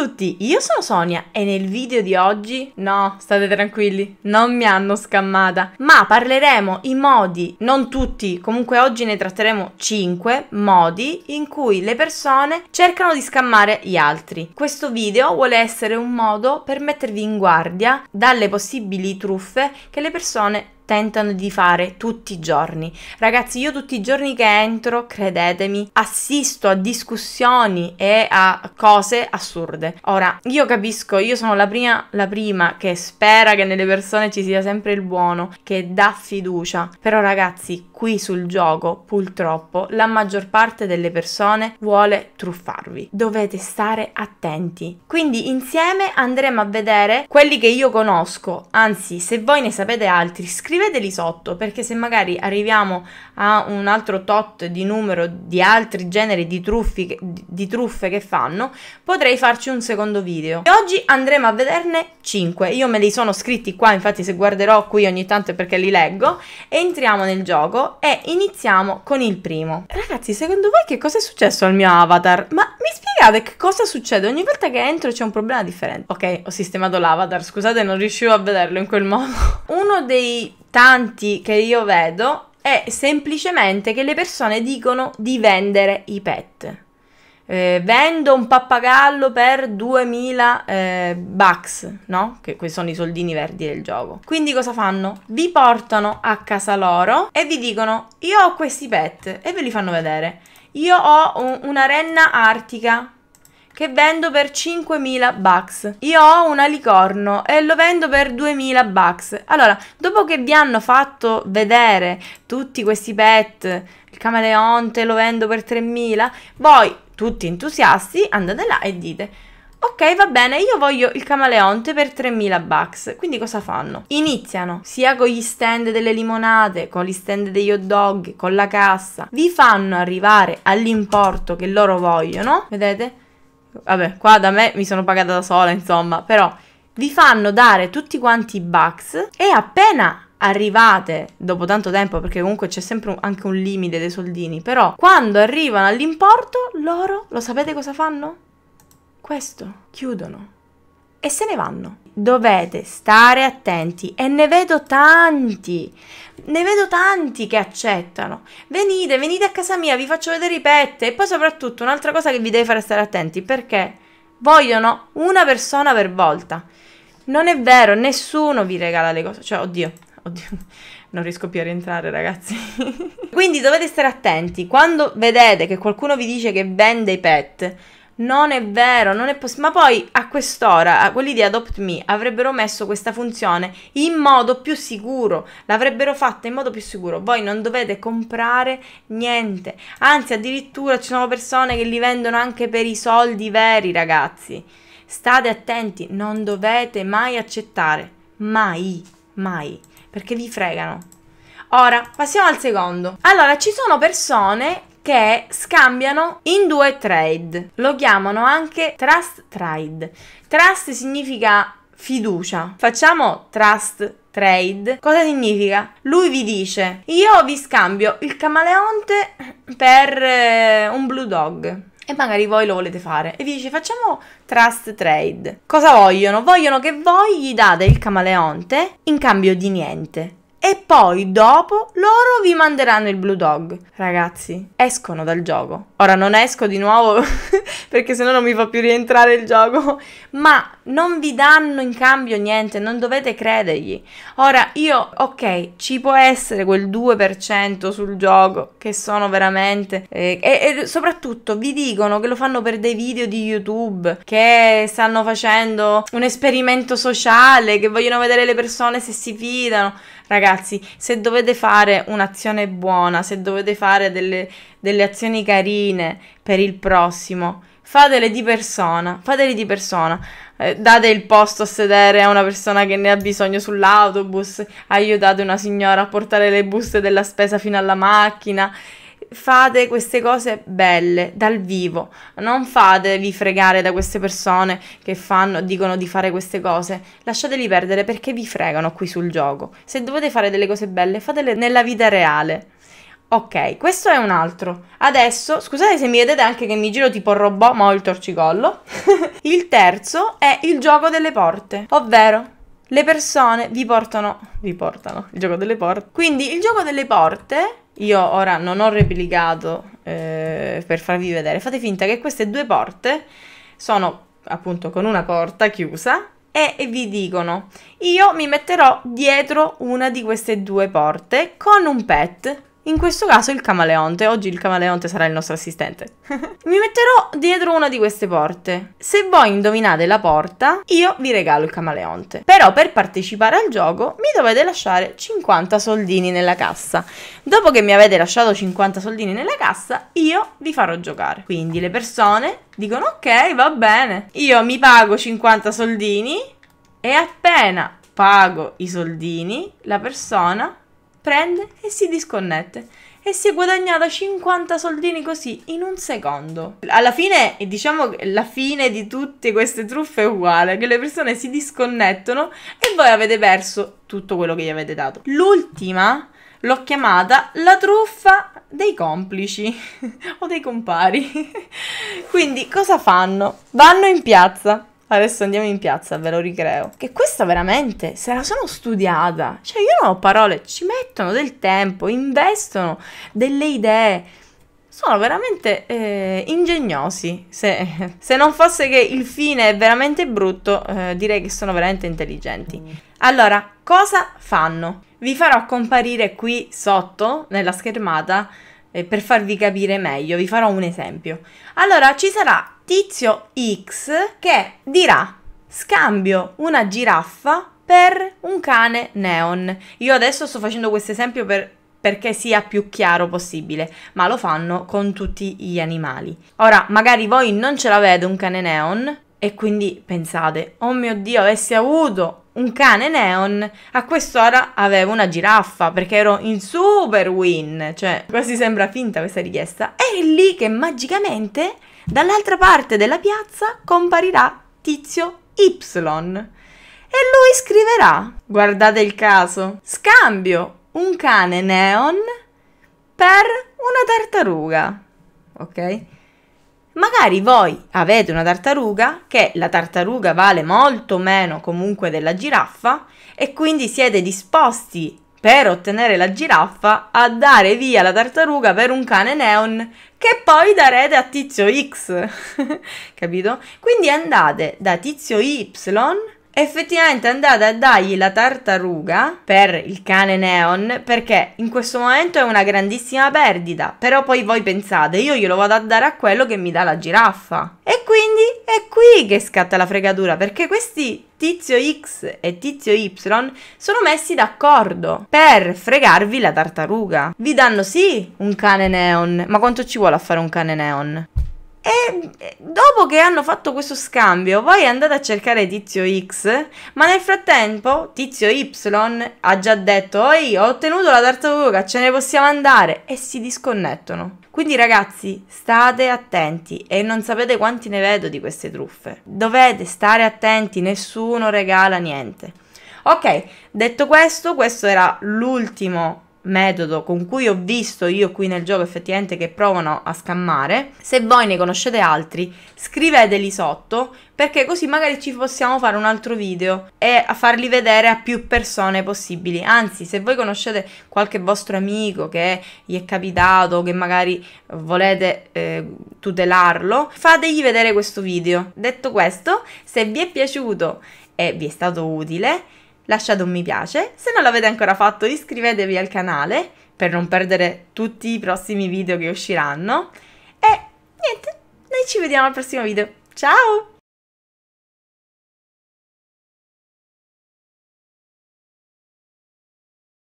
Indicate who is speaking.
Speaker 1: a tutti, io sono Sonia e nel video di oggi, no, state tranquilli, non mi hanno scammata, ma parleremo i modi, non tutti, comunque oggi ne tratteremo 5 modi in cui le persone cercano di scammare gli altri. Questo video vuole essere un modo per mettervi in guardia dalle possibili truffe che le persone tentano di fare tutti i giorni. Ragazzi, io tutti i giorni che entro, credetemi, assisto a discussioni e a cose assurde. Ora, io capisco, io sono la prima, la prima che spera che nelle persone ci sia sempre il buono, che dà fiducia. Però ragazzi, qui sul gioco, purtroppo, la maggior parte delle persone vuole truffarvi. Dovete stare attenti. Quindi insieme andremo a vedere quelli che io conosco. Anzi, se voi ne sapete altri, scrivete scriveteli sotto perché se magari arriviamo a un altro tot di numero di altri generi di, truffi, di truffe che fanno, potrei farci un secondo video. E oggi andremo a vederne 5. Io me li sono scritti qua, infatti se guarderò qui ogni tanto è perché li leggo. Entriamo nel gioco e iniziamo con il primo. Ragazzi, secondo voi che cosa è successo al mio avatar? Ma mi spiegate che cosa succede? Ogni volta che entro c'è un problema differente. Ok, ho sistemato l'avatar, scusate non riuscivo a vederlo in quel modo. Uno dei tanti che io vedo è semplicemente che le persone dicono di vendere i pet. Eh, vendo un pappagallo per 2000 eh, bucks, no? Che questi sono i soldini verdi del gioco. Quindi cosa fanno? Vi portano a casa loro e vi dicono io ho questi pet e ve li fanno vedere. Io ho un, una renna artica che vendo per 5.000 bucks. Io ho un alicorno e lo vendo per 2.000 bucks. Allora, dopo che vi hanno fatto vedere tutti questi pet, il camaleonte lo vendo per 3.000, voi, tutti entusiasti, andate là e dite... Ok, va bene, io voglio il camaleonte per 3000 bucks. Quindi cosa fanno? Iniziano sia con gli stand delle limonate, con gli stand degli hot dog, con la cassa. Vi fanno arrivare all'importo che loro vogliono, vedete? Vabbè, qua da me mi sono pagata da sola, insomma, però vi fanno dare tutti quanti i bucks e appena arrivate dopo tanto tempo, perché comunque c'è sempre un, anche un limite dei soldini, però quando arrivano all'importo, loro, lo sapete cosa fanno? Questo, chiudono e se ne vanno. Dovete stare attenti e ne vedo tanti, ne vedo tanti che accettano. Venite, venite a casa mia, vi faccio vedere i pet e poi soprattutto un'altra cosa che vi deve fare stare attenti perché vogliono una persona per volta. Non è vero, nessuno vi regala le cose, cioè oddio, oddio non riesco più a rientrare, ragazzi. Quindi dovete stare attenti. Quando vedete che qualcuno vi dice che vende i pet, non è vero, non è possibile. Ma poi a quest'ora quelli di Adopt Me avrebbero messo questa funzione in modo più sicuro, l'avrebbero fatta in modo più sicuro. Voi non dovete comprare niente, anzi addirittura ci sono persone che li vendono anche per i soldi veri, ragazzi. State attenti, non dovete mai accettare, mai, mai, perché vi fregano. Ora, passiamo al secondo. Allora, ci sono persone che scambiano in due trade. Lo chiamano anche trust trade. Trust significa fiducia. Facciamo trust trade. Cosa significa? Lui vi dice: "Io vi scambio il camaleonte per eh, un blue dog" e magari voi lo volete fare e vi dice facciamo trust trade. Cosa vogliono? Vogliono che voi gli date il camaleonte in cambio di niente e poi dopo loro vi manderanno il Blue Dog. Ragazzi, escono dal gioco. Ora non esco di nuovo perché sennò non mi fa più rientrare il gioco, ma non vi danno in cambio niente, non dovete credergli. Ora io, ok, ci può essere quel 2% sul gioco che sono veramente... Eh, e, e soprattutto vi dicono che lo fanno per dei video di YouTube, che stanno facendo un esperimento sociale, che vogliono vedere le persone se si fidano. Ragazzi, se dovete fare un'azione buona, se dovete fare delle, delle azioni carine per il prossimo, fatele di persona, fatele di persona. Eh, date il posto a sedere a una persona che ne ha bisogno sull'autobus, aiutate una signora a portare le buste della spesa fino alla macchina fate queste cose belle dal vivo, non fatevi fregare da queste persone che fanno, dicono di fare queste cose, lasciateli perdere perché vi fregano qui sul gioco. Se dovete fare delle cose belle, fatele nella vita reale. Ok, questo è un altro. Adesso, scusate se mi vedete anche che mi giro tipo robot, ma ho il torcicollo. il terzo è il gioco delle porte, ovvero le persone vi portano, vi portano il gioco delle porte. Quindi il gioco delle porte io ora non ho replicato eh, per farvi vedere. Fate finta che queste due porte sono appunto con una porta chiusa e vi dicono io mi metterò dietro una di queste due porte con un pet in questo caso il camaleonte. Oggi il camaleonte sarà il nostro assistente. Mi metterò dietro una di queste porte. Se voi indovinate la porta, io vi regalo il camaleonte. Però per partecipare al gioco mi dovete lasciare 50 soldini nella cassa. Dopo che mi avete lasciato 50 soldini nella cassa, io vi farò giocare. Quindi le persone dicono ok, va bene. Io mi pago 50 soldini e appena pago i soldini, la persona prende e si disconnette e si è guadagnata 50 soldini così in un secondo. Alla fine, diciamo che la fine di tutte queste truffe è uguale, che le persone si disconnettono e voi avete perso tutto quello che gli avete dato. L'ultima l'ho chiamata la truffa dei complici o dei compari. Quindi cosa fanno? Vanno in piazza Adesso andiamo in piazza, ve lo ricreo. Che questa veramente se la sono studiata. Cioè, io non ho parole, ci mettono del tempo, investono delle idee. Sono veramente eh, ingegnosi. Se, se, non fosse che il fine è veramente brutto, eh, direi che sono veramente intelligenti. Allora, cosa fanno? Vi farò comparire qui sotto, nella schermata, eh, per farvi capire meglio. Vi farò un esempio. Allora, ci sarà tizio X che dirà scambio una giraffa per un cane neon. Io adesso sto facendo questo esempio per, perché sia più chiaro possibile, ma lo fanno con tutti gli animali. Ora, magari voi non ce l'avete un cane neon e quindi pensate, oh mio Dio, avessi avuto un cane neon, a quest'ora avevo una giraffa perché ero in super win, cioè quasi sembra finta questa richiesta. È lì che magicamente dall'altra parte della piazza comparirà tizio Y. E lui scriverà, guardate il caso, scambio un cane neon per una tartaruga. Ok? Magari voi avete una tartaruga, che la tartaruga vale molto meno comunque della giraffa, e quindi siete disposti per ottenere la giraffa a dare via la tartaruga per un cane neon che poi darete a tizio X, capito? Quindi andate da tizio Y effettivamente andate a dargli la tartaruga per il cane neon perché in questo momento è una grandissima perdita però poi voi pensate io glielo vado a dare a quello che mi dà la giraffa e quindi è qui che scatta la fregatura perché questi tizio X e tizio Y sono messi d'accordo per fregarvi la tartaruga vi danno sì un cane neon ma quanto ci vuole a fare un cane neon? E eh, dopo che hanno fatto questo scambio, voi andate a cercare tizio X, ma nel frattempo tizio Y ha già detto «Oi, ho ottenuto la tartaruga, ce ne possiamo andare!» e si disconnettono. Quindi ragazzi, state attenti e non sapete quanti ne vedo di queste truffe. Dovete stare attenti, nessuno regala niente. Ok, detto questo, questo era l'ultimo metodo con cui ho visto io qui nel gioco effettivamente che provano a scammare. Se voi ne conoscete altri, scriveteli sotto perché così magari ci possiamo fare un altro video e farli vedere a più persone possibili. Anzi, se voi conoscete qualche vostro amico che gli è capitato, che magari volete eh, tutelarlo, fategli vedere questo video. Detto questo, se vi è piaciuto e vi è stato utile, lasciate un mi piace, se non l'avete ancora fatto iscrivetevi al canale per non perdere tutti i prossimi video che usciranno e niente, noi ci vediamo al prossimo video, ciao!